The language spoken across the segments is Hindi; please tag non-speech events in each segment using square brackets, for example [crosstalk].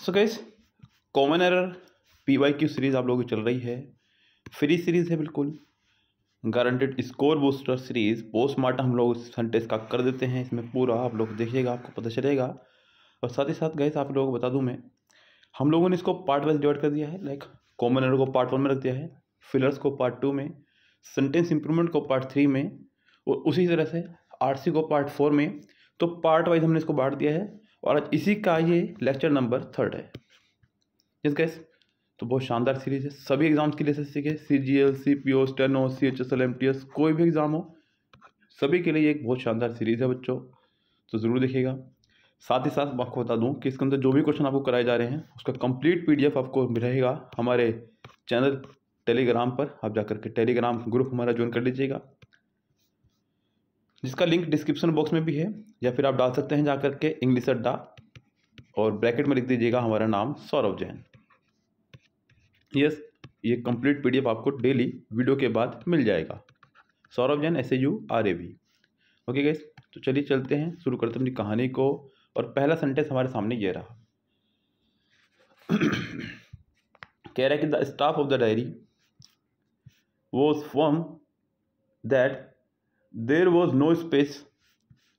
सो guys common error P Y Q series आप लोगों की चल रही है फ्री सीरीज़ है बिल्कुल guaranteed score booster series postmortem हम लोग सन का कर देते हैं इसमें पूरा आप लोग देखिएगा आपको पता चलेगा और साथ ही साथ गैस आप लोगों को बता दूं मैं हम लोगों ने इसको पार्ट वाइज डिवाइड कर दिया है लाइक कॉमन एरर को पार्ट वन में रख दिया है फिलर्स को पार्ट टू में सेंटेंस इंप्रूवमेंट को पार्ट थ्री में और उसी तरह से आरसी को पार्ट फोर में तो पार्ट वाइज हमने इसको बांट दिया है और आज इसी का ये लेक्चर नंबर थर्ड है यस गैस तो बहुत शानदार सीरीज है सभी एग्जाम्स के लिए से सीखे C G L C P O steno C H S L M T S कोई भी एग्ज़ाम हो सभी के लिए एक बहुत शानदार सीरीज़ है बच्चों तो ज़रूर देखिएगा साथ ही साथ मैं आपको बता दूं कि इसके अंदर जो भी क्वेश्चन आपको कराए जा रहे हैं उसका कंप्लीट पीडीएफ आपको मिलेगा हमारे चैनल टेलीग्राम पर आप जाकर के टेलीग्राम ग्रुप हमारा ज्वाइन कर लीजिएगा जिसका लिंक डिस्क्रिप्शन बॉक्स में भी है या फिर आप डाल सकते हैं जाकर के इंग्लिश अड्डा और ब्रैकेट में लिख दीजिएगा हमारा नाम सौरभ जैन यस ये कंप्लीट पीडीएफ आपको डेली वीडियो के बाद मिल जाएगा Saurabh Jain S A U R A V okay gas तो चलिए चलते हैं शुरू करते हैं अपनी कहानी को और पहला सेंटेंस हमारे सामने ये रहा [clears throat] कह रहा है कि the staff of the diary was form that There was no space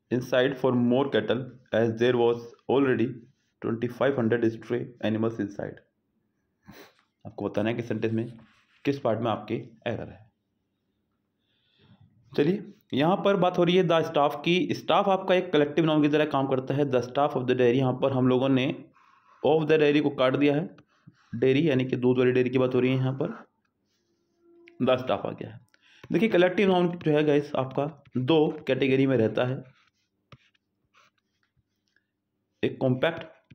inside for more cattle as there was already 2500 stray animals inside. आपको बताना है कि सेंटेंस में किस पार्ट में आपके एरर है चलिए यहाँ पर बात हो रही है द स्टाफ की स्टाफ आपका एक कलेक्टिव नाउन की तरह काम करता है the staff of the dairy यहाँ पर हम लोगों ने ऑफ द डेयरी को काट दिया है डेयरी यानी कि दूध वाली डेयरी की बात हो रही है यहाँ पर द स्टाफ आ गया है देखिए कलेक्टिव नाउन जो है गाइस आपका दो कैटेगरी में रहता है एक कॉम्पैक्ट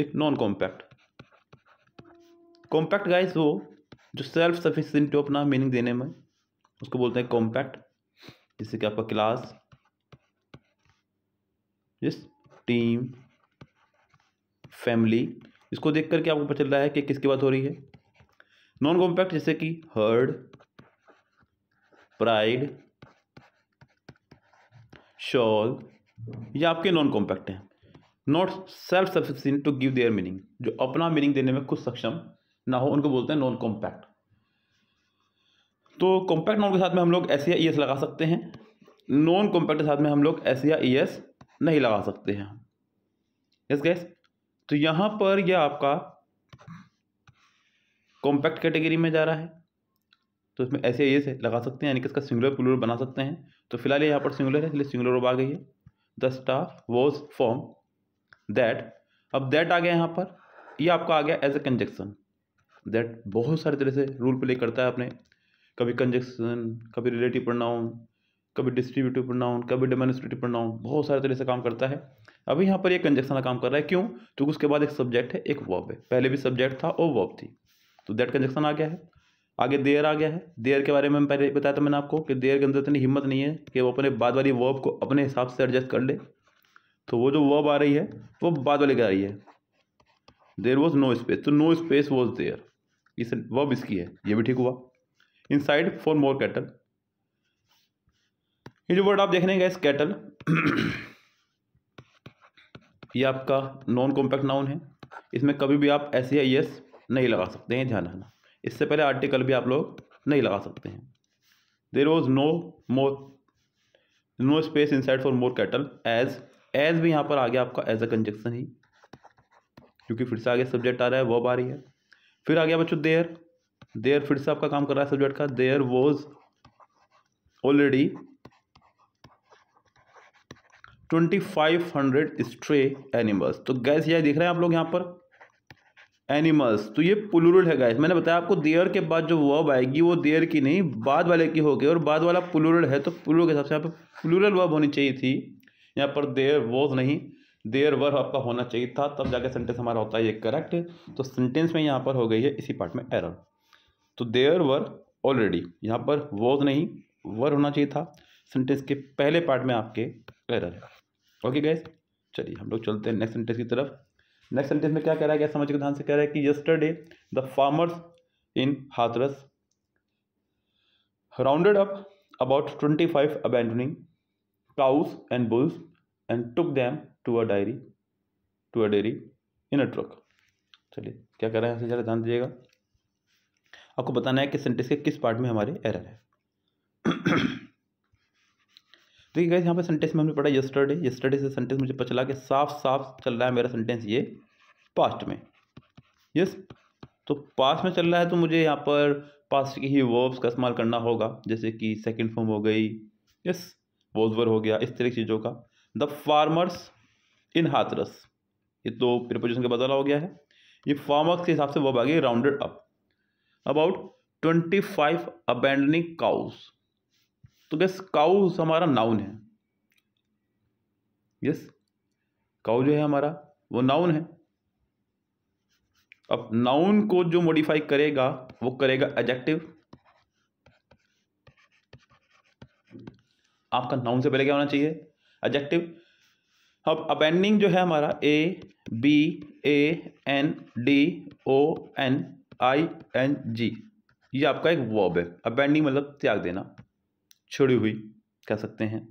एक नॉन कॉम्पैक्ट कॉम्पैक्ट गाइस वो जो सेल्फ सफिशियंट हो अपना मीनिंग देने में उसको बोलते हैं कॉम्पैक्ट जैसे कि आपका क्लास यस टीम फैमिली इसको देखकर क्या आपको पता चल रहा है कि किसकी बात हो रही है नॉन कॉम्पैक्ट जैसे कि हर्ड प्राइड शॉल ये आपके नॉन कॉम्पैक्ट हैं not self sufficient to give their meaning जो अपना मीनिंग देने में खुद सक्षम ना हो उनको बोलते हैं नॉन कॉम्पैक्ट तो कॉम्पैक्ट नॉन के साथ में हम लोग एस या ई e एस लगा सकते हैं नॉन कॉम्पैक्ट के साथ में हम लोग एस या ई e एस नहीं लगा सकते हैं यस गैस तो यहाँ पर यह आपका कॉम्पैक्ट कैटेगरी में जा रहा है तो इसमें ऐसे ये लगा सकते हैं यानी कि इसका सिंगुलर पुलर बना सकते हैं तो फिलहाल यहाँ पर सिंगुलर है इसलिए सिंगुलर रूप आ गई है the staff was form that अब दैट आ गया यहाँ पर ये आपका आ गया एज ए कंजेक्शन दैट बहुत सारे तरह से रूल प्ले करता है अपने कभी कंजेक्शन कभी रिलेटिव प्रोनाउन कभी डिस्ट्रीब्यूटिव प्रोनाउन कभी डेमोनिस्ट्रेटिव प्रोनाउन बहुत सारे तरह से काम करता है अभी यहाँ पर ये कंजेक्शन का काम कर रहा है क्यों क्योंकि उसके बाद एक सब्जेक्ट है एक वॉब है पहले भी सब्जेक्ट था और वॉब थी तो दैट कंजक्शन आ गया है आगे देर आ गया है देर के बारे में पहले बताया था मैंने आपको कि देर के अंदर इतनी हिम्मत नहीं है कि वो अपने बाद वाली वर्ब को अपने हिसाब से एडजस्ट कर ले तो वो जो वर्ब आ रही है वो बाद वाली आ रही है देर वॉज नो स्पेस तो नो स्पेस वॉज देयर इस वर्ब इसकी है ये भी ठीक हुआ inside for more cattle ये जो वर्ड आप देखने गए कैटल ये आपका नॉन कॉम्पैक्ट नाउन है इसमें कभी भी आप एस या यस नहीं लगा सकते हैं ध्यान रखना इससे पहले आर्टिकल भी आप लोग नहीं लगा सकते हैं there was no more no space inside for more cattle एज एज भी यहाँ पर आ गया आपका एज अ कंजक्शन ही क्योंकि फिर से आगे सब्जेक्ट आ रहा है वॉब आ रही है फिर आ गया बच्चों देयर देयर फिर से आपका काम कर रहा है सब्जेक्ट का there was already twenty five hundred stray animals तो गैस यह दिख रहे हैं आप लोग यहाँ पर एनिमल्स तो ये पुलुरल है गाइस मैंने बताया आपको देयर के बाद जो वर्ब आएगी वो देयर की नहीं बाद वाले की होगी और बाद वाला पुलुरल है तो पुलुरल के हिसाब से यहाँ पर पुलुरल वर्ब होनी चाहिए थी यहाँ पर देयर वॉज नहीं देयर वर आपका होना चाहिए था तब जाके सेंटेंस हमारा होता है ये करेक्ट तो सेंटेंस में यहाँ पर हो गई है इसी पार्ट में एरर तो देयर वर ऑलरेडी यहाँ पर वॉज नहीं वर होना चाहिए था सेंटेंस के पहले पार्ट में आपके एरर है ओके गैस चलिए हम लोग चलते हैं नेक्स्ट सेंटेंस की तरफ नेक्स्ट सेंटेंस में क्या कह रहा है क्या समझ के ध्यान से कह रहा है कि yesterday the farmers in Hathras rounded up about twenty five abandoning cows and bulls and took them to a diary to a dairy in a truck चलिए क्या कह रहा है जरा ध्यान दीजिएगा आपको बताना है कि सेंटेंस के किस पार्ट में हमारे एरर है देखिए तो ये गैस यहाँ पे सेंटेंस में हमने पढ़ा यस्टरडे यस्टरडे से सेंटेंस मुझे पता चला कि साफ साफ चल रहा है मेरा सेंटेंस ये पास्ट में यस yes? तो पास्ट में चल रहा है तो मुझे यहाँ पर पास्ट की ही वर्ब्स का इस्तेमाल करना होगा जैसे कि सेकेंड फॉर्म हो गई यस yes? वोजवर हो गया इस तरह की चीज़ों का द फार्मर्स इन हाथरस ये तो प्रिपोजिशन का बदला हो गया है ये फार्मर्स के हिसाब से वर्ब आ गई rounded up about twenty five abandoning cows तो गैस काउज हमारा नाउन है यस काउ जो है हमारा वो नाउन है अब नाउन को जो मॉडिफाई करेगा वो करेगा एजेक्टिव आपका नाउन से पहले क्या होना चाहिए एजेक्टिव अब अपेंडिंग जो है हमारा A B A N D O N I N G ये आपका एक वर्ब है अपेंडिंग मतलब त्याग देना छोड़ी हुई कह सकते हैं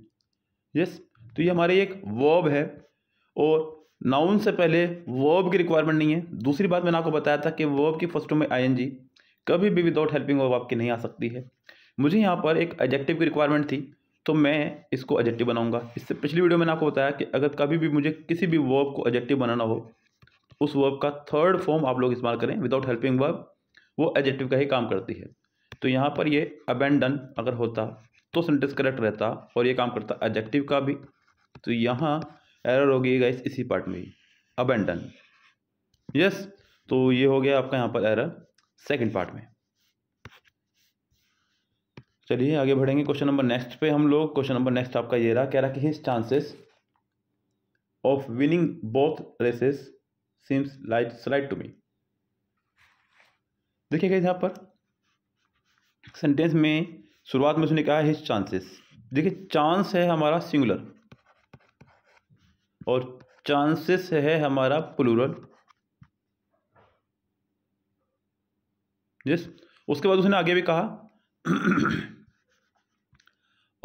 यस तो ये हमारी एक वर्ब है और नाउन से पहले वर्ब की रिक्वायरमेंट नहीं है दूसरी बात मैंने आपको बताया था कि वर्ब की फर्स्ट में जी कभी भी विदाउट हेल्पिंग वर्ब आपकी नहीं आ सकती है मुझे यहाँ पर एक एडजेक्टिव की रिक्वायरमेंट थी तो मैं इसको एडजेक्टिव बनाऊंगा इससे पिछली वीडियो मैंने आपको बताया कि अगर कभी भी मुझे किसी भी वर्ब को एडजेक्टिव बनाना हो उस वर्ब का थर्ड फॉर्म आप लोग इस्तेमाल करें विदाउट हेल्पिंग वर्ब वो एडजेक्टिव का ही काम करती है तो यहाँ पर ये अबेंडन अगर होता तो सेंटेंस करेक्ट रहता और ये काम करता एडजेक्टिव का भी तो यहाँ एरर होगी गाइस इसी पार्ट में अबेंडन यस तो ये हो गया आपका यहाँ पर एरर सेकंड पार्ट में चलिए आगे बढ़ेंगे क्वेश्चन नंबर नेक्स्ट पे हम लोग क्वेश्चन नंबर नेक्स्ट आपका ये रहा कह रहा कि his chances of winning both races seems light slide to me देखिए गाइस यहाँ पर सेंटेंस में शुरुआत में उसने कहा हिज चांसेस देखिए चांस है हमारा सिंगुलर और चांसेस है हमारा प्लूरल यस उसके बाद उसने आगे भी कहा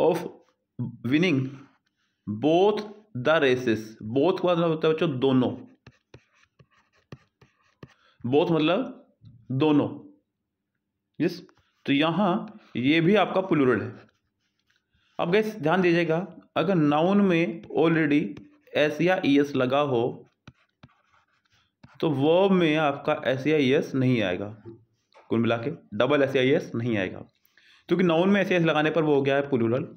of winning both the races both का मतलब होता है बच्चों दोनों बोथ मतलब दोनों यस तो यहाँ ये भी आपका प्लूरल है अब गैस ध्यान दीजिएगा अगर नाउन में ऑलरेडी एस या ई एस लगा हो तो वर्ब में आपका एस या ई एस नहीं आएगा कुल मिला के डबल एस या ई एस नहीं आएगा क्योंकि नाउन में एस या एस लगाने पर वो हो गया है प्लूरल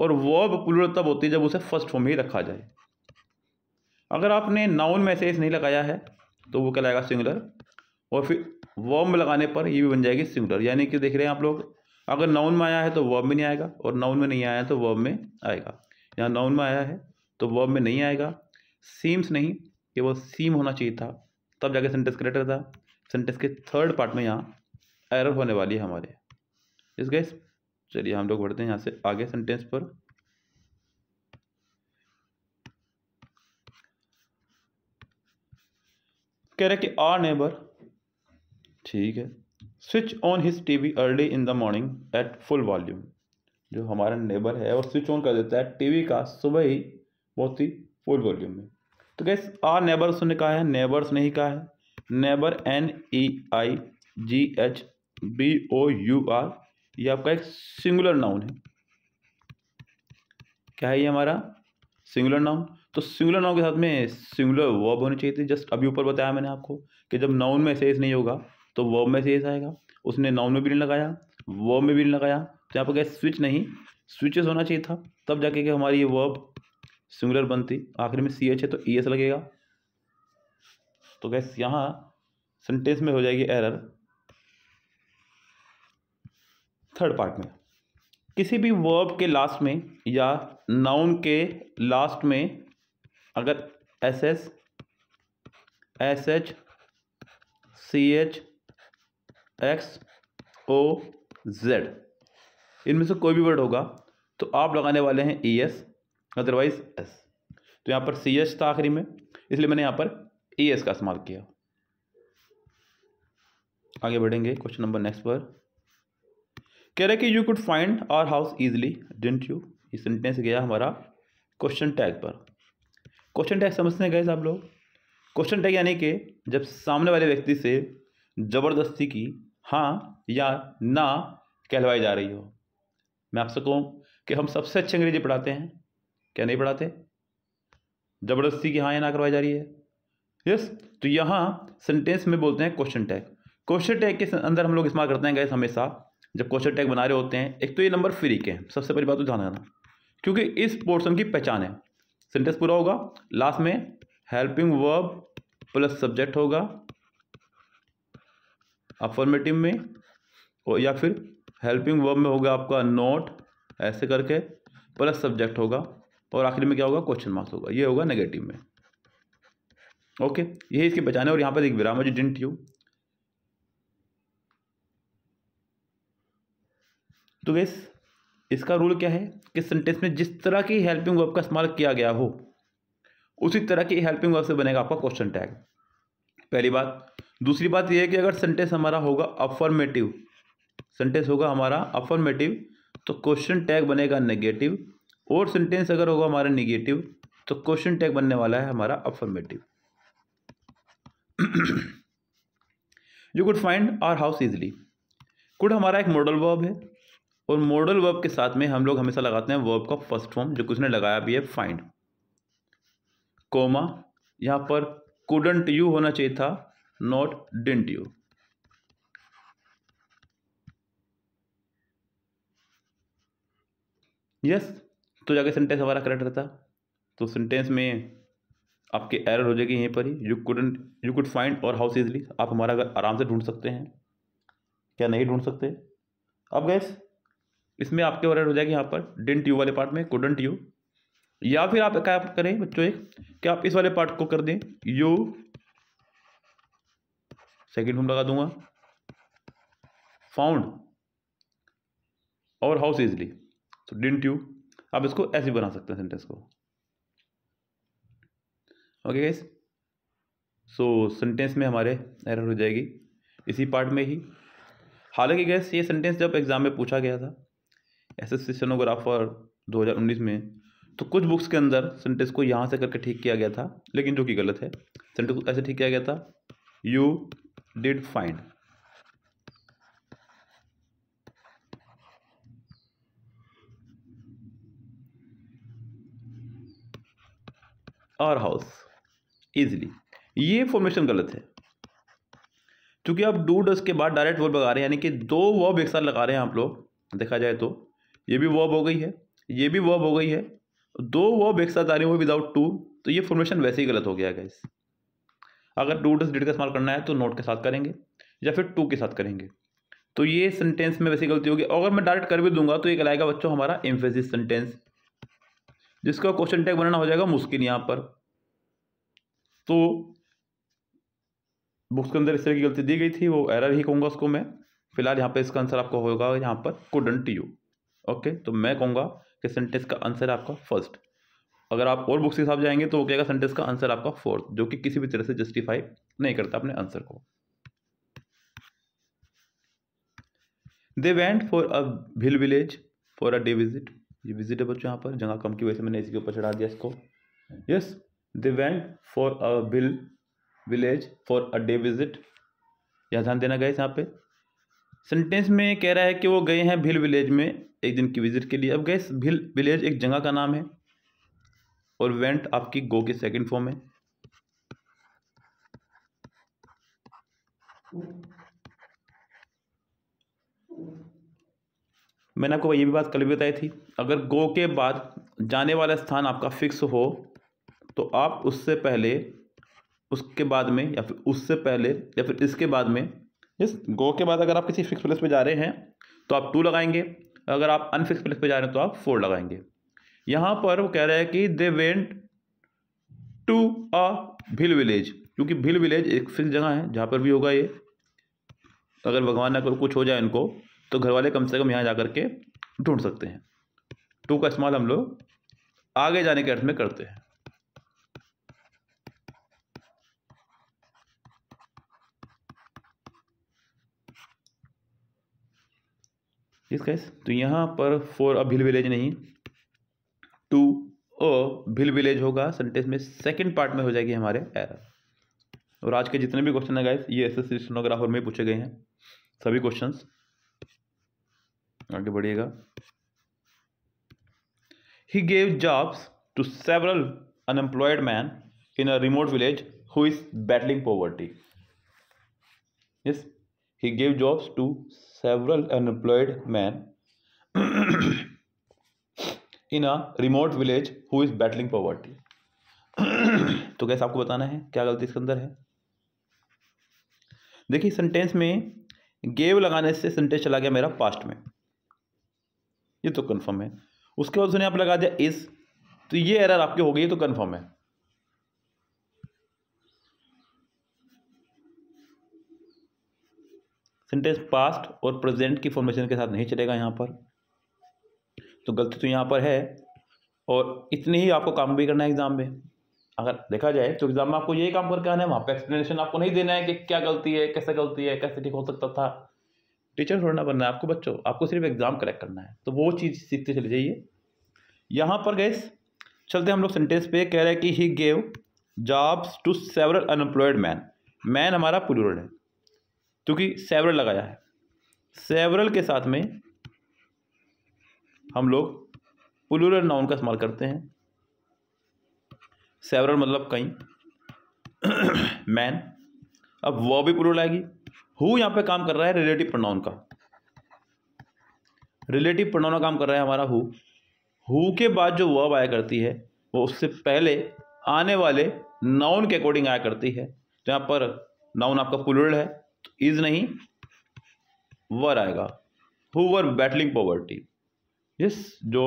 और वर्ब प्लूरल तब होती है जब उसे फर्स्ट फॉर्म ही रखा जाए अगर आपने नाउन में एस या एस नहीं लगाया है तो वो क्या लगेगा सिंगुलर और फिर वॉम लगाने पर ये भी बन जाएगी सिंगुलर यानी कि देख रहे हैं आप लोग अगर नाउन में आया है तो वर्म में नहीं आएगा और नाउन में नहीं आया तो वर्म में आएगा यहाँ नाउन में आया है तो वर्म में नहीं आएगा सीम्स नहीं कि वो सीम होना चाहिए था तब जाके सेंटेंस क्रिएटर था सेंटेंस के थर्ड पार्ट में यहाँ एरर होने वाली है हमारे इस गैस चलिए हम लोग बढ़ते हैं यहाँ से आगे सेंटेंस पर कह रहे कि आर नेबर ठीक है switch on his TV early in the morning at full volume जो हमारा नेबर है वो स्विच ऑन कर देता है टीवी का सुबह ही बहुत ही फुल वॉल्यूम में तो गैस आ नेबर उसने कहा है नेबर्स ने ही कहा है neighbour N E I G H B O U R ये आपका एक सिंगुलर नाउन है क्या है ये हमारा सिंगुलर नाउन तो सिंगुलर नाउन के साथ में सिंगुलर वर्ब होनी चाहिए थी जस्ट अभी ऊपर बताया मैंने आपको कि जब नाउन में सेज नहीं होगा तो वर्ब में से एस आएगा उसने नाउन में भी नहीं लगाया वर्ब में भी नहीं लगाया तो यहाँ पर क्या स्विच नहीं स्विचेस होना चाहिए था तब जाके कि हमारी ये वर्ब सिंगुलर बनती आखिर में सी एच है तो ई e एस लगेगा तो गैस यहाँ सेंटेंस में हो जाएगी एरर थर्ड पार्ट में किसी भी वर्ब के लास्ट में या नाउन के लास्ट में अगर S S S H C H X O Z इनमें से कोई भी वर्ड होगा तो आप लगाने वाले हैं ई एस अदरवाइज एस तो यहाँ पर सी एस था आखिरी में इसलिए मैंने यहाँ पर ई e एस का इस्तेमाल किया आगे बढ़ेंगे क्वेश्चन नंबर नेक्स्ट पर कह रहे कि you could find our house easily didn't you इस सेंटेंस गया हमारा क्वेश्चन टैग पर क्वेश्चन टैग समझते हैं गए आप लोग क्वेश्चन टैग यानी कि जब सामने वाले व्यक्ति से ज़बरदस्ती की हाँ या ना कहलवाई जा रही हो मैं आपसे कहूँ कि हम सबसे अच्छी अंग्रेजी पढ़ाते हैं क्या नहीं पढ़ाते ज़बरदस्ती की हाँ या ना करवाई जा रही है यस तो यहाँ सेंटेंस में बोलते हैं क्वेश्चन टैग क्वेश्चन टैग के अंदर हम लोग इस्तेमाल करते हैं गैस हमेशा जब क्वेश्चन टैग बना रहे होते हैं एक तो ये नंबर फ्री के हैं सबसे पहली बात तो ध्यान रखना क्योंकि इस पोर्सन की पहचान है सेंटेंस पूरा होगा लास्ट में हेल्पिंग वर्ब प्लस सब्जेक्ट होगा अफॉर्मेटिव में और या फिर हेल्पिंग वर्ब में होगा आपका नॉट ऐसे करके प्लस सब्जेक्ट होगा और आखिर में क्या होगा क्वेश्चन मार्क्स होगा ये होगा नेगेटिव में ओके यही इसके बचाने और यहाँ पर एक विराम जो डिंट यू तो वेस इसका रूल क्या है कि सेंटेंस में जिस तरह की हेल्पिंग वर्ब का इस्तेमाल किया गया हो उसी तरह की हेल्पिंग वर्ब से बनेगा आपका क्वेश्चन टैग पहली बात दूसरी बात यह है कि अगर सेंटेंस हमारा होगा अफर्मेटिव सेंटेंस होगा हमारा अफर्मेटिव तो क्वेश्चन टैग बनेगा नेगेटिव और सेंटेंस अगर होगा हमारा निगेटिव तो क्वेश्चन टैग बनने वाला है हमारा affirmative you could find our house easily could हमारा एक मॉडल वर्ब है और मॉडल वर्ब के साथ में हम लोग हमेशा लगाते हैं वर्ब का फर्स्ट फॉर्म जो उसने लगाया भी है फाइंड कोमा यहाँ पर कुडंट यू होना चाहिए था नॉट डिंट यू यस तो जाके सेंटेंस हमारा करेक्ट रहता तो सेंटेंस में आपके एरर हो जाएगी यहीं पर ही you couldn't you could find our house easily आप हमारा घर आराम से ढूंढ सकते हैं क्या नहीं ढूंढ सकते अब गैस इसमें आपके और एरर हो जाएगी यहाँ पर डिंट यू वाले पार्ट में कुडंट यू या फिर आप क्या करें बच्चों एक कि आप इस वाले पार्ट को कर दें यू सेकेंड होम लगा दूंगा फाउंड और हाउस इजली तो डिंट यू आप इसको ऐसे बना सकते हैं सेंटेंस को ओके गाइस सो सेंटेंस में हमारे एरर हो जाएगी इसी पार्ट में ही हालांकि गैस ये सेंटेंस जब एग्ज़ाम में पूछा गया था एस एस सी सोनोग्राफर 2019 में तो कुछ बुक्स के अंदर सेंटेंस को यहाँ से करके ठीक किया गया था लेकिन जो कि गलत है सेंटेंस को ऐसे ठीक किया गया था you did find our house easily ये फॉर्मेशन गलत है क्योंकि आप डू डस के बाद डायरेक्ट वर्ब लगा रहे हैं यानी कि दो वर्ब एक साथ लगा रहे हैं आप लोग देखा जाए तो ये भी वर्ब हो गई है ये भी वर्ब हो गई है दो वो एक साथ आ रही हुई विदाउट टू तो ये फॉर्मेशन वैसे ही गलत हो गया गाइस अगर टू डस का इस्तेमाल करना है तो नोट के साथ करेंगे या फिर टू के साथ करेंगे तो ये सेंटेंस में वैसी गलती होगी अगर मैं डायरेक्ट कर भी दूंगा तो ये कहलाएगा बच्चों हमारा एम्फेसिस सेंटेंस जिसका क्वेश्चन टैग बनाना हो जाएगा मुश्किल यहाँ पर तो बुक्स के अंदर इस तरह की गलती दी गई थी वो एरर ही कहूँगा उसको मैं फिलहाल यहाँ पे इसका आंसर आपको होगा यहाँ पर कुडंट यू ओके तो मैं कहूँगा कि सेंटेंस का आंसर आपका फर्स्ट अगर आप और बुक्स के हिसाब जाएंगे तो वो कहेगा सेंटेंस का आंसर आपका फोर्थ जो कि किसी भी तरह से जस्टिफाई नहीं करता अपने आंसर को they went for a Bhil village for a day visit ये विजिट है बच्चों यहाँ पर जगह कम की वजह से मैंने इसके ऊपर चढ़ा दिया इसको yes they went for a Bhil village for a day visit यहाँ ध्यान देना गए यहाँ पे सेंटेंस में कह रहा है कि वो गए हैं भिल विलेज में एक दिन की विजिट के लिए अब गैस भिल विलेज एक जगह का नाम है और वेंट आपकी गो के सेकंड फॉर्म है मैंने आपको ये भी बात कल भी बताई थी अगर गो के बाद जाने वाला स्थान आपका फिक्स हो तो आप उससे पहले उसके बाद में या फिर उससे पहले या फिर इसके बाद में इस गो के बाद अगर आप किसी फिक्स प्लेस पे जा रहे हैं तो आप टू लगाएंगे अगर आप अनफिक्स प्लेस पे जा रहे हैं तो आप फोर लगाएंगे यहाँ पर वो कह रहा है कि they went to a Bhil village क्योंकि भिल विलेज एक फिक्स जगह है जहाँ पर भी होगा ये अगर भगवान ना कुछ हो जाए इनको तो घर वाले कम से कम यहाँ जा कर के ढूंढ सकते हैं टू का इस्तेमाल हम लोग आगे जाने के अर्थ में करते हैं ठीक है तो यहाँ पर फोर अ भिल विलेज नहीं टू अ भिल विलेज होगा सेंटेंस में सेकंड पार्ट में हो जाएगी हमारे एरर और आज के जितने भी क्वेश्चन है गाइस ये एस एस स्टेनोग्राफर में पूछे गए हैं सभी क्वेश्चंस आगे बढ़िएगा he gave jobs to several unemployed men in a remote village who is battling poverty yes he gave jobs to several unemployed men in a remote village who is battling poverty तो कैसे आपको बताना है क्या गलती इसके अंदर है देखिए सेंटेंस में गेव लगाने से सेंटेंस चला गया मेरा पास्ट में ये तो कंफर्म है उसके बाद उसने आप लगा दिया इस तो ये एरर आपकी हो गई तो कंफर्म है सेंटेंस पास्ट और प्रेजेंट की फॉर्मेशन के साथ नहीं चलेगा यहाँ पर तो गलती तो यहाँ पर है और इतनी ही आपको काम भी करना है एग्ज़ाम में अगर देखा जाए तो एग्ज़ाम में आपको यही काम करके आना है वहाँ पर एक्सप्लेनेशन आपको नहीं देना है कि क्या गलती है कैसे गलती है कैसे ठीक हो सकता था टीचर थोड़ा बनना है आपको बच्चों आपको सिर्फ एग्ज़ाम करेक्ट करना है तो वो चीज़ सीखते चले जाइए यहाँ पर गए चलते हम लोग सेंटेंस पे कह रहे हैं कि he gave jobs to several unemployed men men हमारा प्लूरल है क्योंकि सेवरल लगाया है सेवरल के साथ में हम लोग प्लूरल नाउन का इस्तेमाल करते हैं सेवरल मतलब कहीं मैन [clears throat] अब वो भी प्लूरल आएगी हु यहाँ पे काम कर रहा है रिलेटिव प्रोनाउन का रिलेटिव प्रोनाउन का काम कर रहा है हमारा हु हु के बाद जो वर्ब आया करती है वो उससे पहले आने वाले नाउन के अकॉर्डिंग आया करती है तो यहाँ पर नाउन आपका पुलुरल है इज नहीं वर आएगा who were battling poverty yes जो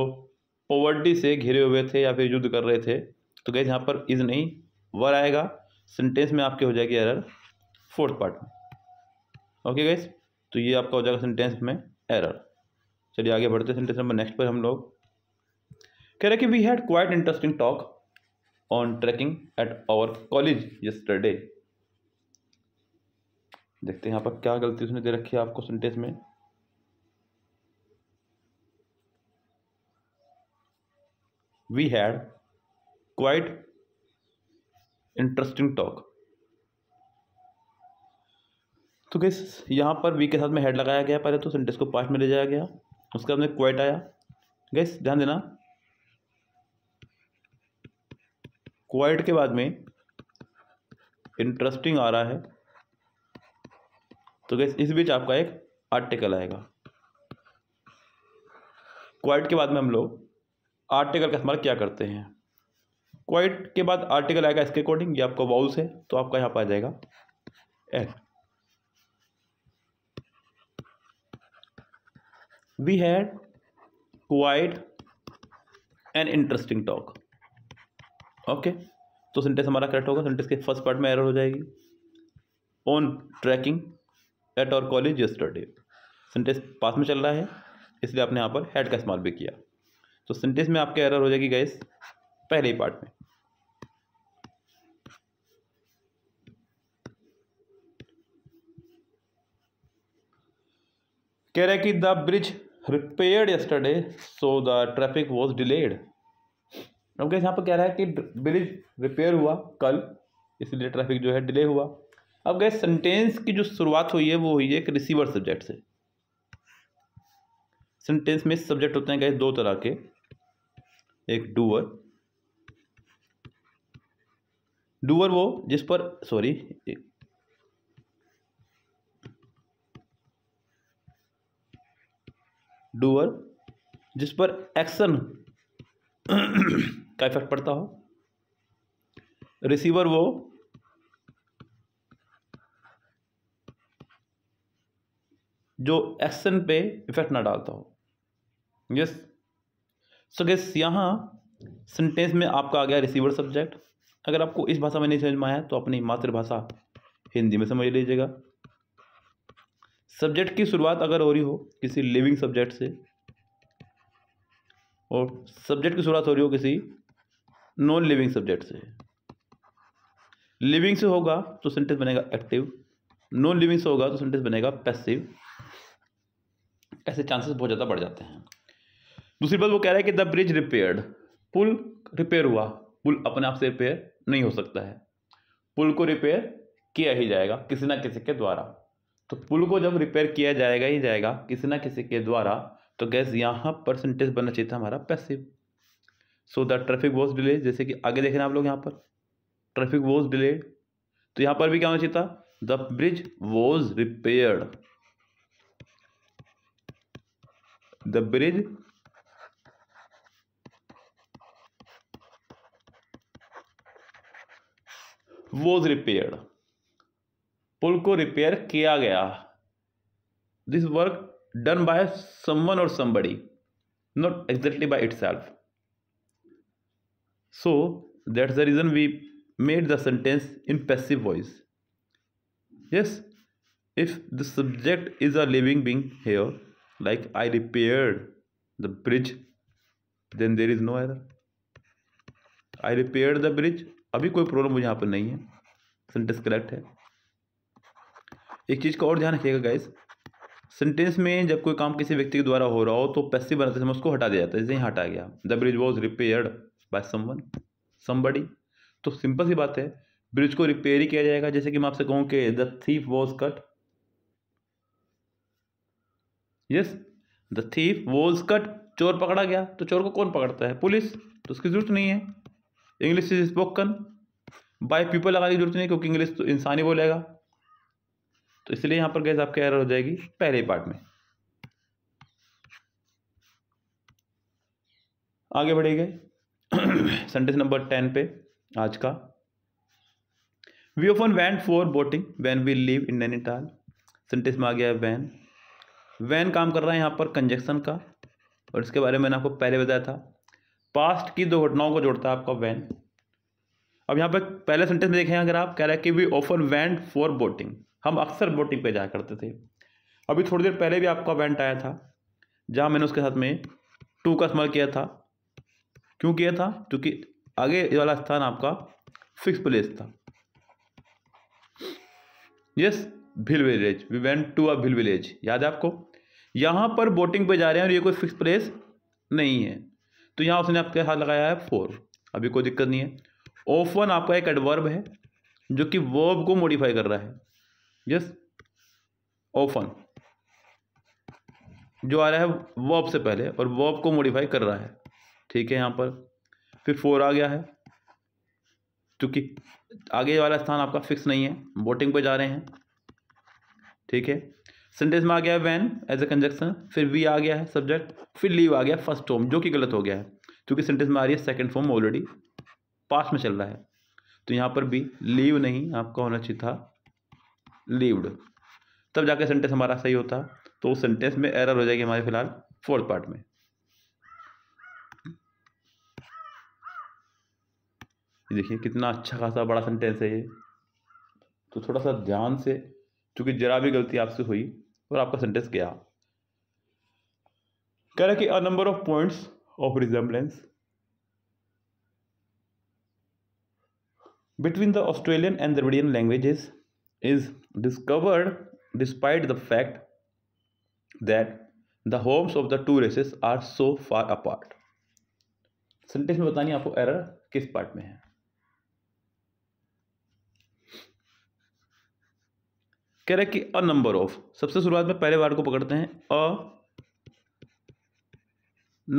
पॉवर्टी से घिरे हुए थे या फिर युद्ध कर रहे थे तो गैस यहाँ पर इज नहीं वर आएगा सेंटेंस में आपके हो जाएगी एरर फोर्थ पार्ट में ओके गैस तो ये आपका हो जाएगा सेंटेंस में एरर चलिए आगे बढ़ते सेंटेंस नंबर नेक्स्ट पर हम लोग कह रहे कि we had quite interesting talk on trekking at our college yesterday देखते हैं यहाँ पर क्या गलती उसने दे रखी है आपको सेंटेंस में we had quite interesting talk तो किस यहाँ पर वी के साथ में हेड लगाया गया पहले तो सेंटेंस को पास्ट में ले जाया गया उसके बाद में क्वाइट आया गैस ध्यान देना क्वाइट के बाद में इंटरेस्टिंग आ रहा है तो गैस इस बीच आपका एक आर्टिकल आएगा क्वाइट के बाद में हम लोग आर्टिकल का इस्तेमाल क्या करते हैं क्वाइट के बाद आर्टिकल आएगा इसके अकॉर्डिंग ये आपका वाउल्स है तो आपका यहाँ पर आ जाएगा an we had quite an interesting talk okay तो सेंटेंस हमारा करेक्ट होगा सेंटेंस के फर्स्ट पार्ट में एरर हो जाएगी on trekking at our college yesterday sentence past में चल रहा है इसलिए आपने यहाँ पर हेड का इस्तेमाल भी किया तो सेंटेंस में आपके एरर हो जाएगी गैस पहले ही पार्ट में कह रहा है कि the bridge repaired yesterday so the traffic was delayed यहाँ पर कह रहा है कि ब्रिज रिपेयर हुआ कल इसलिए ट्रैफिक जो है डिले हुआ अब गए सेंटेंस की जो शुरुआत हुई है वो हुई है एक रिसीवर सब्जेक्ट से सेंटेंस में सब्जेक्ट होते हैं गए दो तरह के एक डूअर डूअर वो जिस पर सॉरी डूअर जिस पर एक्शन [coughs] का इफेक्ट पड़ता हो रिसीवर वो जो एक्शन पे इफ़ेक्ट ना डालता हो यस सो गेस यहाँ सेंटेंस में आपका आ गया रिसीवर सब्जेक्ट अगर आपको इस भाषा में नहीं समझ में आया तो अपनी मातृभाषा हिंदी में समझ लीजिएगा सब्जेक्ट की शुरुआत अगर हो रही हो किसी लिविंग सब्जेक्ट से और सब्जेक्ट की शुरुआत हो रही हो किसी नॉन लिविंग सब्जेक्ट से लिविंग से होगा तो सेंटेंस बनेगा एक्टिव नॉन लिविंग से होगा तो सेंटेंस बनेगा पैसिव ऐसे चांसेस बहुत ज़्यादा बढ़ जाते हैं दूसरी बात वो कह रहा है कि द ब्रिज रिपेयर्ड पुल रिपेयर हुआ पुल अपने आप से रिपेयर नहीं हो सकता है पुल को रिपेयर किया ही जाएगा किसी ना किसी के द्वारा तो पुल को जब रिपेयर किया जाएगा ही जाएगा किसी ना किसी के द्वारा तो गैस यहाँ परसेंटेज बनना चाहिए था हमारा passive so the traffic was delay जैसे कि आगे देख रहे हैं आप लोग यहाँ पर ट्रैफिक वॉज डिलेड तो यहाँ पर भी क्या होना चाहिए था the bridge was repaired the bridge was repair पुल को रिपेयर किया गया this work done by someone or somebody not exactly by itself so that's the reason we made the sentence in passive voice yes if the subject is a living being here like i repaired the bridge then there is no error i repaired the bridge अभी कोई प्रॉब्लम मुझे यहाँ पर नहीं है सेंटेंस करेक्ट है एक चीज़ का और ध्यान रखिएगा गाइस सेंटेंस में जब कोई काम किसी व्यक्ति के द्वारा हो रहा हो तो पैसे बनाते समय उसको हटा दिया जाता है जैसे हटा गया the bridge was repaired by someone somebody तो सिंपल सी बात है ब्रिज को रिपेयर ही किया जाएगा जैसे कि मैं आपसे कहूँ कि the thief was caught yes the thief was caught चोर पकड़ा गया तो चोर को कौन पकड़ता है पुलिस तो उसकी जरूरत नहीं है English is spoken by people लगाने की जरूरत नहीं क्योंकि इंग्लिश तो इंसान ही बोलेगा तो इसलिए यहां पर गैस आपकी एरर हो जाएगी पहले पार्ट में आगे गए सेंटेंस नंबर टेन पे आज का we often went for boating when we live in Nainital sentence में आ गया वैन वैन काम कर रहा है यहाँ पर कंजेक्शन का और इसके बारे में मैंने आपको पहले बताया था पास्ट की दो घटनाओं को जोड़ता है आपका वैन अब यहाँ पर पहले सेंटेंस में देखें अगर आप कह रहे हैं कि we often went for boating हम अक्सर बोटिंग पे जाया करते थे अभी थोड़ी देर पहले भी आपका वैंट आया था जहाँ मैंने उसके साथ में टू का इस्तेमाल किया था क्यों किया था क्योंकि आगे वाला स्थान आपका फिक्स प्लेस था yes Bhil village we went to a Bhil village याद है आपको यहाँ पर बोटिंग पे जा रहे हैं और ये कोई फिक्स प्लेस नहीं है तो यहाँ उसने आपके हाथ लगाया है फोर अभी कोई दिक्कत नहीं है ऑफ वन आपका एक एडवर्ब है जो कि वर्ब को मॉडिफाई कर रहा है यस ऑफ वन जो आ रहा है वर्ब से पहले और वर्ब को मॉडिफाई कर रहा है ठीक है यहाँ पर फिर फोर आ गया है क्योंकि आगे वाला स्थान आपका फिक्स नहीं है बोटिंग पे जा रहे हैं ठीक है सेंटेंस में आ गया वैन एज ए कंजक्शन फिर वी आ गया है सब्जेक्ट फिर लीव आ गया फर्स्ट फॉर्म जो कि गलत हो गया है क्योंकि सेंटेंस में आ रही है सेकेंड फॉर्म ऑलरेडी पास में चल रहा है तो यहाँ पर भी लीव नहीं आपका होना चाहिए था लीवड तब जाके सेंटेंस हमारा सही होता तो उस सेंटेंस में एरर हो जाएगी हमारे फिलहाल फोर्थ पार्ट में देखिए कितना अच्छा खासा बड़ा सेंटेंस है ये तो थोड़ा सा ध्यान से क्योंकि जरा भी गलती आपसे हुई और आपका सेंटेंस गया कह रहा कि a number of points of resemblance between the Australian and Dravidian languages is discovered despite the fact that the homes of the two races are so far apart sentence में बतानी आपको एरर किस पार्ट में है कह रहा है कि अ नंबर ऑफ सबसे शुरुआत में पहले वार्ड को पकड़ते हैं अ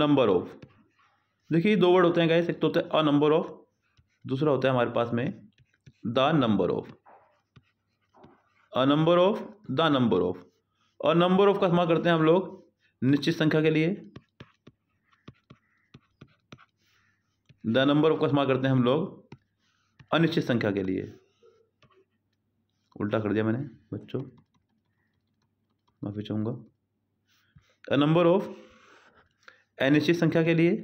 नंबर ऑफ देखिए दो वर्ड होते हैं गाइस एक तो होता है अ नंबर ऑफ दूसरा होता है हमारे पास में the number of a number of the number of a number of का इस्तेमाल करते हैं हम लोग निश्चित संख्या के लिए द नंबर ऑफ का इस्तेमाल करते हैं हम लोग अनिश्चित संख्या के लिए उल्टा कर दिया मैंने बच्चों माफ़ी चाहूँगा अ नंबर ऑफ अनिश्चित संख्या के लिए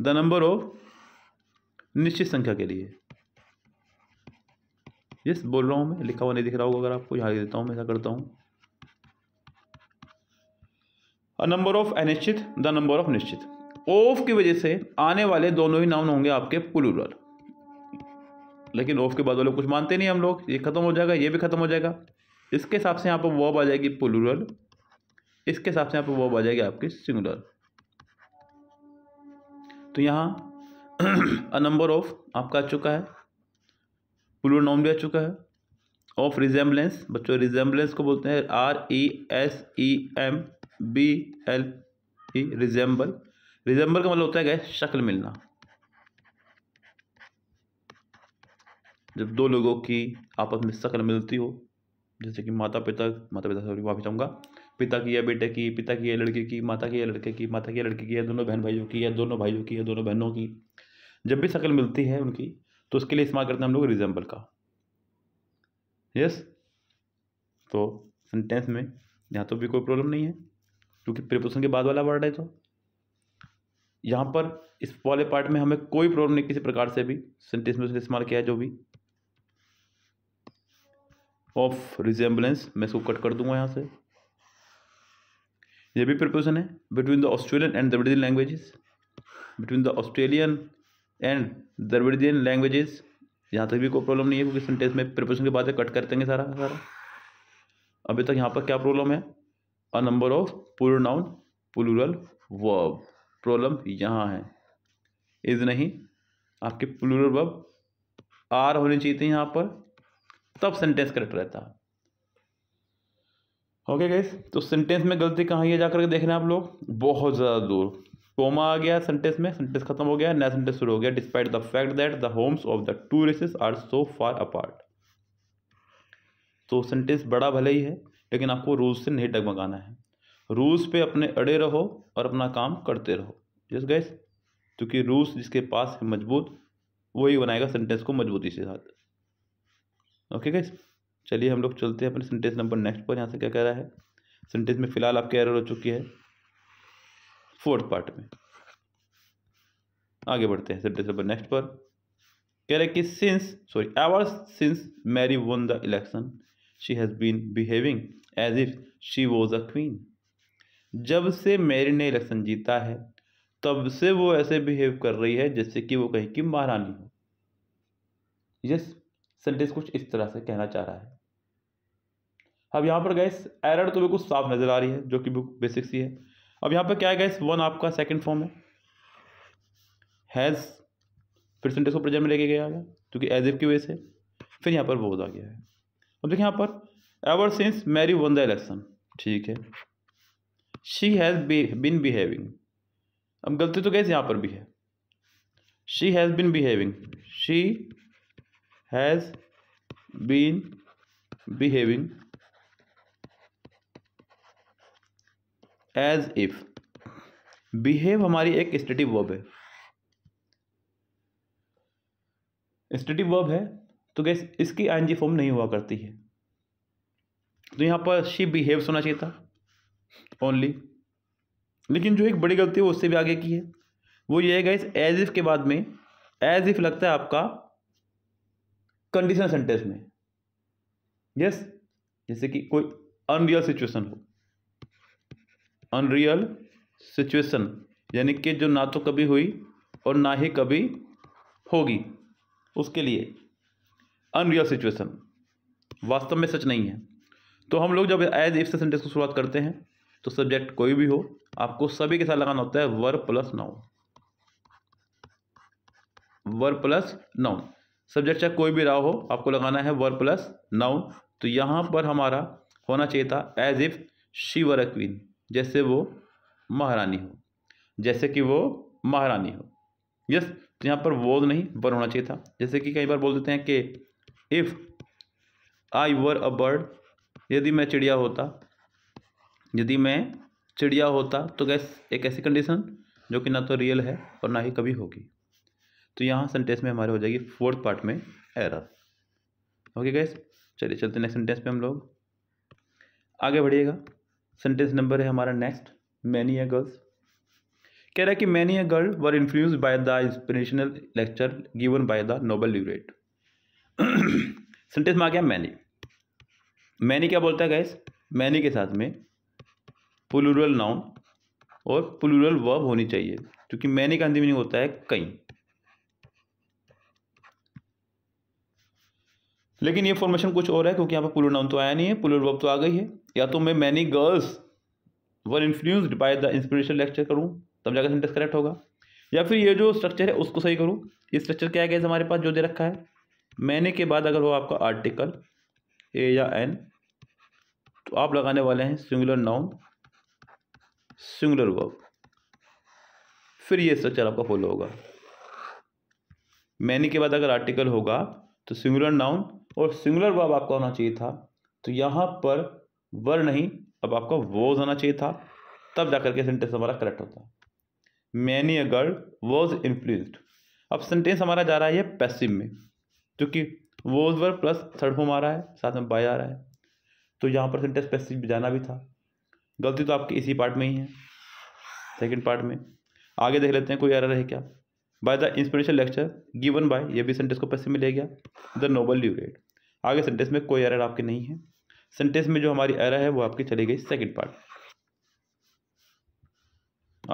द नंबर ऑफ निश्चित संख्या के लिए यस बोल रहा हूँ मैं लिखा हुआ नहीं दिख रहा होगा अगर आपको यहाँ देता हूँ मैं ऐसा करता हूँ अ नंबर ऑफ अनिश्चित द नंबर ऑफ निश्चित ऑफ की वजह से आने वाले दोनों ही नाउन होंगे आपके प्लूरल लेकिन ऑफ के बाद वाले कुछ मानते नहीं हम लोग ये खत्म हो जाएगा ये भी खत्म हो जाएगा इसके हिसाब से यहाँ पर वॉब आ जाएगी प्लूरल इसके हिसाब से यहाँ पर वॉब आ जाएगी आपकी सिंगुलर तो यहाँ अ नंबर ऑफ आपका आ चुका है प्लूर नाउन भी आ चुका है ऑफ रिजेम्बलेंस बच्चों रिजेम्बलेंस को बोलते हैं R E S E M B L E resemble resemble का मतलब होता है गैस शक्ल मिलना जब दो लोगों की आपस में शक्ल मिलती हो जैसे कि माता पिता माता पिता सॉरी वापस जाऊँगा पिता की या बेटे की पिता की या लड़की की माता की या लड़के की माता की या लड़की की या दोनों बहन भाइयों की या दोनों भाइयों की या दोनों बहनों की जब भी शक्ल मिलती है उनकी तो उसके लिए इस्तेमाल करते हैं हम लोग रिजेंबल का यस तो सेंटेंस में यहाँ तो भी कोई प्रॉब्लम नहीं है क्योंकि प्रिपोजिशन के बाद वाला वर्ड है तो यहाँ पर इस वाले पार्ट में हमें कोई प्रॉब्लम नहीं किसी प्रकार से भी सेंटेंस में उसने इस्तेमाल किया जो भी ऑफ रिजेंबलेंस मैं इसको कट कर दूंगा यहाँ से ये भी प्रपोजन है between the Australian and Dravidian languages between the Australian and Dravidian languages यहाँ तक भी कोई प्रॉब्लम नहीं है क्योंकि सेंटेंस में प्रपोजन के बाद कट कर देंगे सारा सारा अभी तक यहाँ पर क्या प्रॉब्लम है अ नंबर ऑफ पूर्ण नाउन प्लूरल वर्ब प्रॉब्लम यहाँ है इज नहीं आपके प्लूरल वर्ब आर होने चाहिए थे यहाँ पर तब सेंटेंस करेक्ट रहता है ओके गैस तो सेंटेंस में गलती कहाँ ये जाकर के देख रहे हैं आप लोग बहुत ज़्यादा दूर कोमा आ गया सेंटेंस में सेंटेंस खत्म हो गया नया सेंटेंस शुरू हो गया despite the fact that the homes of the two races are so far apart तो सेंटेंस बड़ा भले ही है लेकिन आपको रूल्स से नहीं डगमगाना है रूस पे अपने अड़े रहो और अपना काम करते रहो यस गैस क्योंकि रूस जिसके पास है मजबूत वही बनाएगा सेंटेंस को मजबूती से साथ ओके गैस चलिए हम लोग चलते हैं अपने सेंटेंस नंबर नेक्स्ट पर यहाँ से क्या कह रहा है सेंटेंस में फिलहाल आपके एरर हो चुकी है फोर्थ पार्ट में आगे बढ़ते हैं सेंटेंस नंबर नेक्स्ट पर कह रहे कि since sorry ever since Mary won the election she has been behaving as if she was a queen जब से मैरी ने इलेक्शन जीता है तब से वो ऐसे बिहेव कर रही है जैसे कि वो कहीं की महारानी हो यस सेंटेंस कुछ इस तरह से कहना चाह रहा है अब यहाँ पर गैस एरर तो बिल्कुल साफ नज़र आ रही है जो कि बुक बेसिक सी है अब यहाँ पर क्या है गैस वन आपका सेकंड फॉर्म है हैज़ फिर सेंटेंस को प्रेजेंट में लेके गया क्योंकि एज इफ की वजह से फिर यहाँ पर वो आ गया है अब देखिए यहाँ पर ever since Mary won the election ठीक है शी हैज़ बिन बिहेविंग अब गलती तो गैस यहाँ पर भी है she has bin behaving she has been behaving as if behave हमारी एक स्टेटिव वर्ब है स्टेटिव वर्ब है तो गैस इसकी आई फॉर्म नहीं हुआ करती है तो यहाँ पर शी बिहेव होना चाहिए था ओनली लेकिन जो एक बड़ी गलती है उससे भी आगे की है वो ये है गाइस एज इफ़ के बाद में एज इफ़ लगता है आपका कंडीशनल सेंटेंस में यस yes? जैसे कि कोई अनरियल सिचुएशन हो अनरियल सिचुएशन यानी कि जो ना तो कभी हुई और ना ही कभी होगी उसके लिए अनरियल सिचुएशन वास्तव में सच नहीं है तो हम लोग जब एज इफ से सेंटेंस को शुरुआत करते हैं तो सब्जेक्ट कोई भी हो आपको सभी के साथ लगाना होता है were plus noun were plus noun subject चाहे कोई भी रहा हो आपको लगाना है वर प्लस नाउन तो यहाँ पर हमारा होना चाहिए था as if she were a queen जैसे वो महारानी हो जैसे कि वो महारानी हो यस तो यहाँ पर वो नहीं वर होना चाहिए था जैसे कि कई बार बोल देते हैं कि if I were a bird यदि मैं चिड़िया होता यदि मैं चिड़िया होता तो गैस एक ऐसी कंडीशन जो कि ना तो रियल है और ना ही कभी होगी तो यहाँ सेंटेंस में हमारे हो जाएगी फोर्थ पार्ट में एरर ओके गैस चलिए चलते नेक्स्ट सेंटेंस पे हम लोग आगे बढ़िएगा सेंटेंस नंबर है हमारा नेक्स्ट मैनी या गर्ल्स कह रहा है कि many a girl were influence by the inspirational lecture given by the Nobel laureate sentence में आ गया मैनी मैनी क्या बोलता है गैस मैनी के साथ में प्लूरल नाउन और प्लूरल वर्ब होनी चाहिए क्योंकि मैंने का अंतिम मीनिंग होता है कई लेकिन ये फॉर्मेशन कुछ और है क्योंकि यहाँ पर पुलर नाउन तो आया नहीं है पुलर वर्ब तो आ गई है या तो मैं many girls were influenced by the inspiration lecture करूँ तब जाकर सेंटेंस करेक्ट होगा या फिर ये जो स्ट्रक्चर है उसको सही करूँ ये स्ट्रक्चर क्या है हमारे पास जो दे रखा है मैंने के बाद अगर हो आपका आर्टिकल ए या एन तो आप लगाने वाले हैं सिंगुलर नाउन सिंगुलर वर्ब फिर ये स्ट्रक्चर आपका फॉलो होगा मैनी के बाद अगर आर्टिकल होगा तो सिंगुलर नाउन और सिंगुलर वर्ब आपका होना चाहिए था तो यहाँ पर वर नहीं अब आपका वोज होना चाहिए था तब जाकर के सेंटेंस हमारा करेक्ट होता many a girl was influenced अब सेंटेंस हमारा जा रहा है पैसिव में क्योंकि was were plus third form आ रहा है साथ में बाय आ रहा है तो यहाँ पर सेंटेंस पैसिव जाना भी था गलती तो आपके इसी पार्ट में ही है सेकेंड पार्ट में आगे देख लेते हैं कोई एरर है क्या by the inspiration lecture given by ये भी सेंटेंस को पैसे मिलेगा गया द नोबल ड्यू रेट आगे सेंटेंस में कोई एरर आपके नहीं है सेंटेंस में जो हमारी एरर है वो आपकी चली गई सेकेंड पार्ट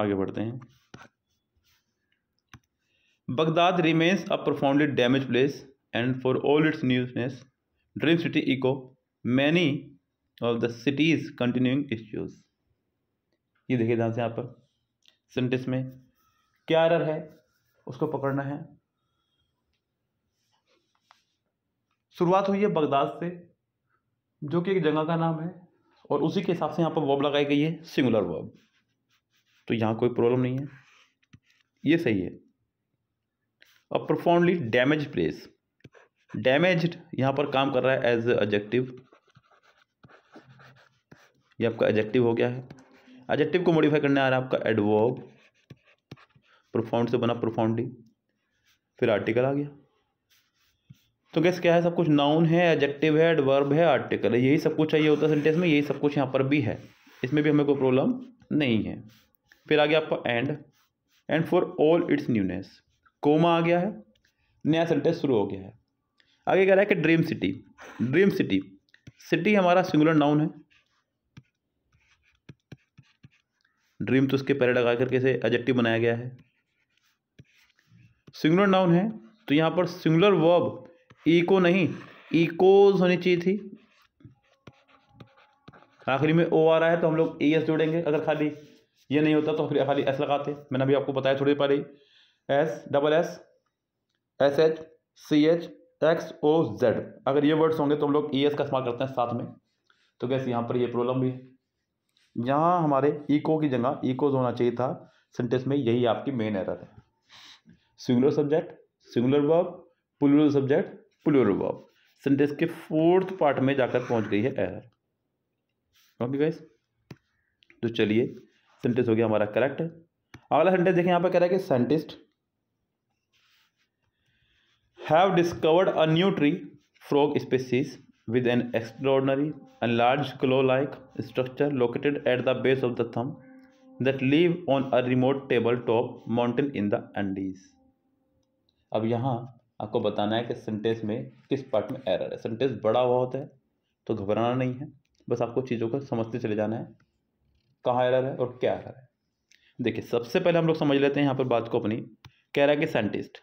आगे बढ़ते हैं Baghdad remains a profoundly damage place and for all its newness dream city echo many of the city's continuing issues ये देखिए ध्यान से यहाँ पर सेंटेंस में क्या एरर है उसको पकड़ना है शुरुआत हुई है बगदाद से जो कि एक जगह का नाम है और उसी के हिसाब से यहाँ पर वर्ब लगाई गई है सिंगुलर वर्ब तो यहाँ कोई प्रॉब्लम नहीं है ये सही है अब प्रोफाउंडली डैमेज प्लेस डैमेज यहाँ पर काम कर रहा है एज एडजेक्टिव ये आपका एजेक्टिव हो गया है एजेक्टिव को मॉडिफाई करने आ रहा है आपका एडवर्ब प्रोफाउंड से बना प्रोफाउंडली फिर आर्टिकल आ गया तो गैस क्या है सब कुछ नाउन है एजेक्टिव है एडवर्ब है आर्टिकल है यही सब कुछ चाहिए होता है सेंटेंस में यही सब कुछ यहाँ पर भी है इसमें भी हमें कोई प्रॉब्लम नहीं है फिर आ गया आपका and and for all its newness comma आ गया है नया सेंटेंस शुरू हो गया है आगे कह रहा है कि dream city dream city city हमारा सिंगुलर नाउन है ड्रीम तो उसके पैरे लगा करके इसे एजेक्टिव बनाया गया है सिंगुलर नाउन है तो यहाँ पर सिंगुलर वर्ब इको नहीं इकोज होनी चाहिए थी आखिरी में ओ आ रहा है तो हम लोग ई e एस जोड़ेंगे अगर खाली ये नहीं होता तो फिर खाली एस लगाते मैंने अभी आपको बताया थोड़ी देर पहले S double S S H C H X O Z अगर ये वर्ड्स होंगे तो हम लोग ई e एस का इस्तेमाल करते हैं साथ में तो कैसे यहाँ पर ये प्रॉब्लम भी है यहाँ हमारे इको की जगह इकोज होना चाहिए था सेंटेंस में यही आपकी मेन एरर है singular subject singular verb plural subject plural verb sentence के फोर्थ पार्ट में जाकर पहुंच गई है एरर ओके गाइस तो चलिए सेंटेंस हो गया हमारा करेक्ट अगला सेंटेंस देखें यहाँ पर कह रहा है कि scientist have discovered a new tree frog species with an extraordinary claw claw-like structure located at the base of the thumb that live on a remote top mountain in the Andes. अब यहाँ आपको बताना है कि सेंटेंस में किस पार्ट में एरर है सेंटेंस बड़ा हुआ होता है तो घबराना नहीं है बस आपको चीज़ों को समझते चले जाना है कहाँ एरर है और क्या एरर है देखिए सबसे पहले हम लोग समझ लेते हैं यहाँ पर बात को अपनी कह रहा है कि साइंटिस्ट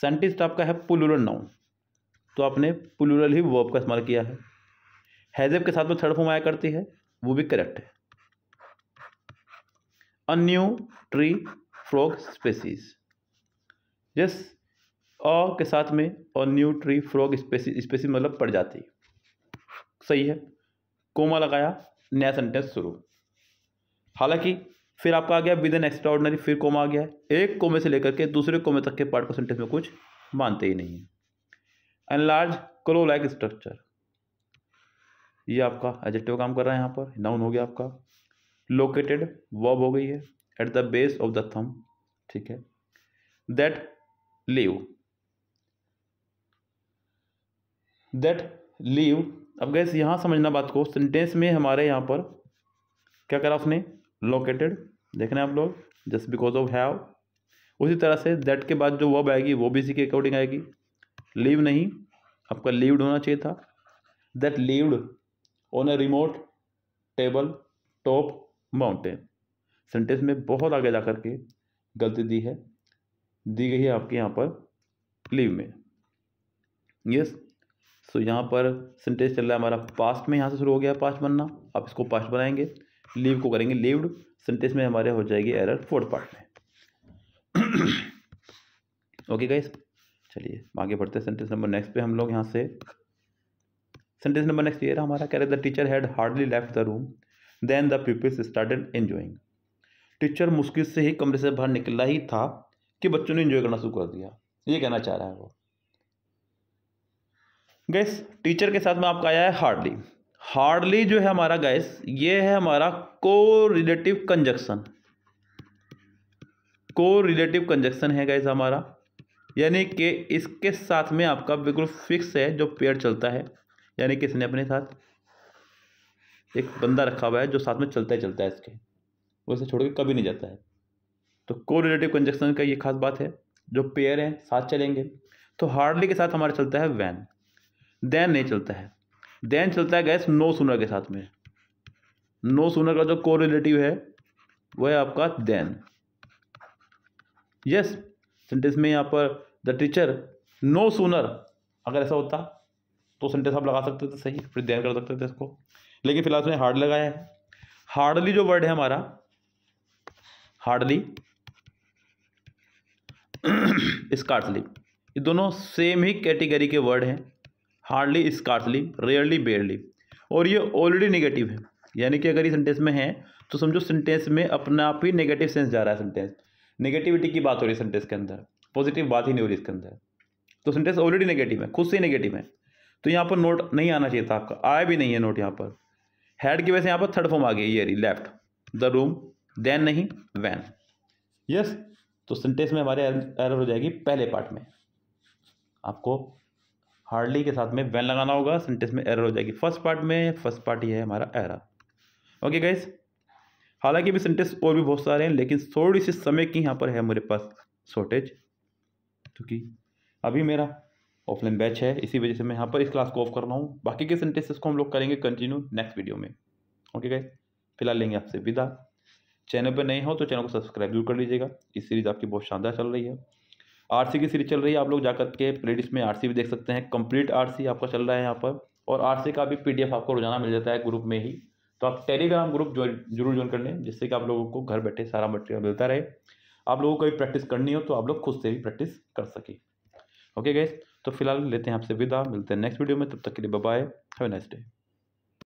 साइंटिस्ट आपका है पुलुलर नाउन तो आपने प्लूरल ही वर्ब का इस्तेमाल किया है हैजेब के साथ में थर्ड फॉर्म आया करती है वो भी करेक्ट है a new tree frog species yes a के साथ में a new tree frog species species मतलब पड़ जाती सही है कोमा लगाया नया सेंटेंस शुरू हालांकि फिर आपका आ गया विद एन एक्स्ट्रा ऑर्डनरी फिर कोमा आ गया एक कोमे से लेकर के दूसरे कोमे तक के पार्ट को सेंटेंस में कुछ मानते ही नहीं है एनलार्ज क्लो लाइक स्ट्रक्चर ये आपका एजेक्टिव काम कर रहा है यहाँ पर नाउन हो गया आपका लोकेटेड वर्ब हो गई है at the base of the thumb ठीक है दैट लीव दैट लीव अब गैस यहाँ समझना बात को सेंटेंस में हमारे यहाँ पर क्या करा उसने लोकेटेड देख रहे हैं आप लोग जस्ट बिकॉज ऑफ हैव उसी तरह से दैट के बाद जो वर्ब आएगी वो भी इसी के अकॉर्डिंग आएगी लिव नहीं आपका लिव्ड होना चाहिए था that lived on a remote table top mountain sentence में बहुत आगे जा करके गलती दी है दी गई है आपके यहाँ पर लिव में यस सो यहाँ पर सेंटेंस चल रहा है हमारा पास्ट में यहाँ से शुरू हो गया पास्ट बनना आप इसको पास्ट बनाएंगे लीव को करेंगे लीव्ड सेंटेंस में हमारे हो जाएगी एरर फोर्थ पार्ट में ओके [coughs] गाइस चलिए आगे बढ़ते सेंटेंस नंबर नेक्स्ट पे हम लोग यहाँ से सेंटेंस नंबर नेक्स्ट ये रहा हमारा कह रहे the teacher had hardly left the room then the peoples started enjoying teacher मुश्किल से ही कमरे से बाहर निकला ही था कि बच्चों ने एंजॉय करना शुरू कर दिया ये कहना चाह रहा है वो गैस टीचर के साथ में आपका आया है हार्डली हार्डली जो है हमारा गैस ये है हमारा को रिलेटिव कंजक्शन को रिलेटिव कंजक्शन है गैस हमारा यानी कि इसके साथ में आपका बिल्कुल फिक्स है जो पेयर चलता है यानी कि इसने अपने साथ एक बंदा रखा हुआ है जो साथ में चलता ही चलता है इसके वो इसे छोड़ के कभी नहीं जाता है तो को रिलेटिव कंजक्शन का ये खास बात है जो पेयर हैं साथ चलेंगे तो हार्डली के साथ हमारा चलता है वैन दैन नहीं चलता है दैन चलता है गैस नो सुनर के साथ में नो सुनर का जो को रिलेटिव है वह है आपका दैन यस सेंटेंस में यहाँ पर द टीचर नो सूनर अगर ऐसा होता तो सेंटेंस आप लगा सकते थे सही फिर ध्यान कर सकते थे इसको लेकिन फिलहाल उसने हार्ड लगाया है हार्डली जो वर्ड है हमारा हार्डली स्कार्सली [clears throat] ये दोनों सेम ही कैटेगरी के वर्ड हैं हार्डली स्कार्सली रेयरली बेयरली और ये ऑलरेडी नेगेटिव है यानी कि अगर ये सेंटेंस में है तो समझो सेंटेंस में अपना आप ही नेगेटिव सेंस जा रहा है सेंटेंस नेगेटिविटी की बात हो रही है सेंटेंस के अंदर पॉजिटिव बात ही नहीं हो रही इसके अंदर तो सेंटेंस ऑलरेडी नेगेटिव है खुद से ही नेगेटिव है तो यहाँ पर नोट नहीं आना चाहिए था आपका आया भी नहीं है नोट यहाँ पर हेड की वजह से यहाँ पर थर्ड फॉर्म आ गया ये लेफ्ट द रूम देन नहीं वैन यस तो सेंटेंस में हमारे एरर हो जाएगी पहले पार्ट में आपको हार्डली के साथ में वैन लगाना होगा सेंटेंस में एरर हो जाएगी फर्स्ट पार्ट में फर्स्ट पार्ट ये है हमारा एरर ओके गाइस हालांकि भी सेंटेंस और भी बहुत सारे हैं लेकिन थोड़ी सी समय की यहाँ पर है मेरे पास शॉर्टेज क्योंकि अभी मेरा ऑफलाइन बैच है इसी वजह से मैं यहाँ पर इस क्लास को ऑफ कर रहा हूँ बाकी के सेंटेंसेस को हम लोग करेंगे कंटिन्यू नेक्स्ट वीडियो में ओके गाइस फिलहाल लेंगे आपसे विदा चैनल पर नए हो तो चैनल को सब्सक्राइब जरूर कर लीजिएगा इस सीरीज़ आपकी बहुत शानदार चल रही है आरसी की सीरीज चल रही है आप लोग जाकर के प्लेलिस्ट में आरसी भी देख सकते हैं कंप्लीट आरसी आपका चल रहा है यहाँ पर और आरसी का भी पीडीएफ आपको रोजाना मिल जाता है ग्रुप में ही तो आप टेलीग्राम ग्रुप जरूर ज्वाइन कर लें जिससे कि आप लोगों को घर बैठे सारा मटेरियल मिलता रहे आप लोगों को भी प्रैक्टिस करनी हो तो आप लोग खुद से भी प्रैक्टिस कर सके ओके गैस तो फिलहाल लेते हैं आपसे विदा मिलते हैं नेक्स्ट वीडियो में तब तक के लिए बाय हैव नाइस डे